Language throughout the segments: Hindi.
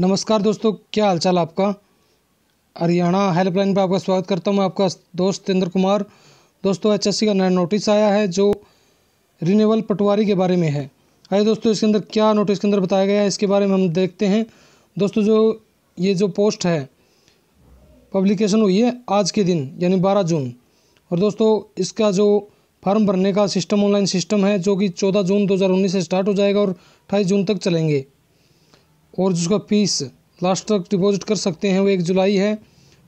नमस्कार दोस्तों क्या हालचाल आपका हरियाणा हेल्पलाइन पर आपका स्वागत करता हूं मैं आपका दोस्त इंद्र कुमार दोस्तों एचएससी का नया नोटिस आया है जो रिनेबल पटवारी के बारे में है अरे दोस्तों इसके अंदर क्या नोटिस के अंदर बताया गया है इसके बारे में हम देखते हैं दोस्तों जो ये जो पोस्ट है पब्लिकेशन हुई है आज के दिन यानी बारह जून और दोस्तों इसका जो फॉर्म भरने का सिस्टम ऑनलाइन सिस्टम है जो कि चौदह जून दो से स्टार्ट हो जाएगा और अट्ठाईस जून तक चलेंगे और जिसका फीस लास्ट तक डिपॉजिट कर सकते हैं वो एक जुलाई है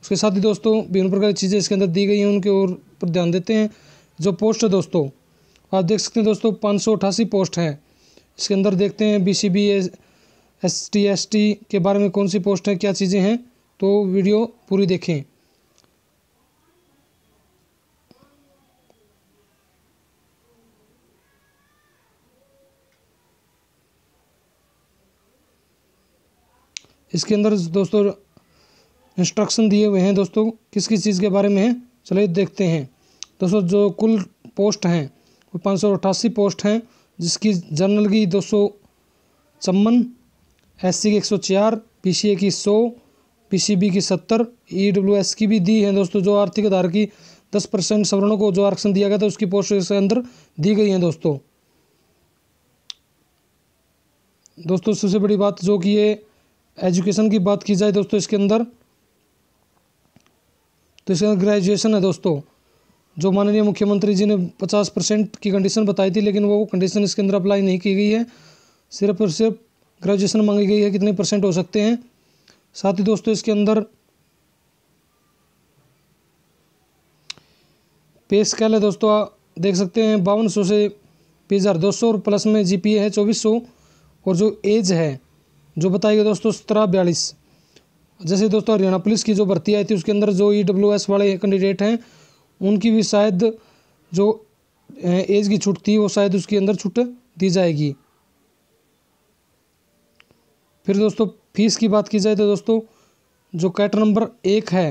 उसके साथ ही दोस्तों विभिन्न प्रकार की चीज़ें इसके अंदर दी गई हैं उनके और पर ध्यान देते हैं जो पोस्ट है दोस्तों आप देख सकते हैं दोस्तों पाँच पोस्ट हैं इसके अंदर देखते हैं B C B S T S T के बारे में कौन सी पोस्ट है क्या चीज़ें हैं तो वीडियो पूरी देखें इसके अंदर दोस्तों इंस्ट्रक्शन दिए हुए हैं दोस्तों किस किस चीज़ के बारे में है चलिए देखते हैं दोस्तों जो कुल पोस्ट हैं वो पाँच सौ अट्ठासी पोस्ट हैं जिसकी जनरल की दो सौ चम्बन एस की एक सौ चार पी की सौ पीसीबी की सत्तर ईडब्ल्यूएस e की भी दी है दोस्तों जो आर्थिक आधार की दस परसेंट सवर्णों को जो आरक्षण दिया गया था उसकी पोस्ट इसके अंदर दी गई है दोस्तों दोस्तों सबसे बड़ी बात जो कि ये एजुकेशन की बात की जाए दोस्तों इसके अंदर तो इसके अंदर ग्रेजुएशन है दोस्तों जो माननीय मुख्यमंत्री जी ने पचास परसेंट की कंडीशन बताई थी लेकिन वो कंडीशन इसके अंदर अप्लाई नहीं की गई है सिर्फ और सिर्फ ग्रेजुएशन मांगी गई है कितने परसेंट हो सकते हैं साथ ही दोस्तों इसके अंदर पे स्केल है दोस्तों देख सकते हैं बावन सौ से बीस हज़ार दो सौ और प्लस में जी पी ए है चौबीस सौ और जो एज है जो बताई गई दोस्तों सत्रह बयालीस जैसे दोस्तों हरियाणा पुलिस की जो भर्ती आई थी उसके अंदर जो ई e वाले कैंडिडेट हैं उनकी भी शायद जो एज की छूट थी वो शायद उसके अंदर छूट दी जाएगी फिर दोस्तों फीस की बात की जाए तो दोस्तों जो कैट नंबर एक है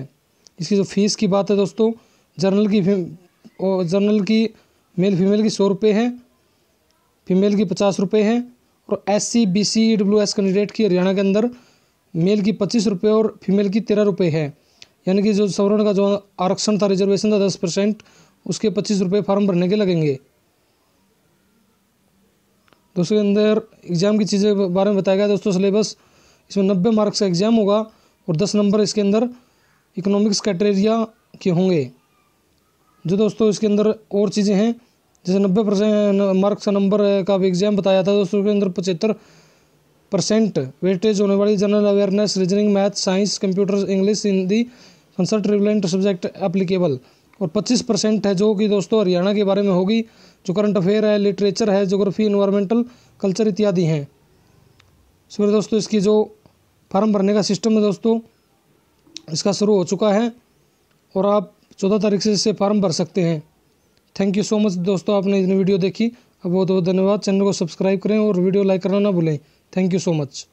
इसकी जो फीस की बात है दोस्तों जनरल की जनरल की मेल फीमेल की सौ रुपये है फीमेल की पचास रुपये हैं और S C B C W S candidate की हरियाणा के अंदर मेल की पच्चीस रुपये और फीमेल की तेरह रुपये है यानी कि जो सवर्ण का जो आरक्षण था रिजर्वेशन था दस परसेंट उसके पच्चीस रुपये फार्म भरने के लगेंगे दोस्तों के अंदर एग्ज़ाम की चीज़ें के बारे में बताया गया दोस्तों सिलेबस इसमें नब्बे मार्क्स का एग्ज़ाम होगा और दस नंबर इसके अंदर इकोनॉमिक्स कैटेरिया के होंगे जो दोस्तों इसके अंदर और चीज़ें हैं जैसे नब्बे परसेंट मार्क्स नंबर का भी एग्जाम बताया था दोस्तों के अंदर पचहत्तर परसेंट वेटेज होने वाली general awareness reasoning math science computer English Hindi consult relevant subject applicable और 25 परसेंट है जो कि दोस्तों हरियाणा के बारे में होगी जो करंट अफेयर है लिटरेचर है जोग्राफी इन्वायरमेंटल कल्चर इत्यादि हैं सर दोस्तों इसकी जो फार्म भरने का सिस्टम है दोस्तों इसका शुरू हो चुका है और आप चौदह तारीख से इससे फार्म भर सकते हैं थैंक यू सो मच दोस्तों आपने इतनी वीडियो देखी बहुत बहुत धन्यवाद चैनल को सब्सक्राइब करें और वीडियो लाइक करना ना भूलें थैंक यू सो मच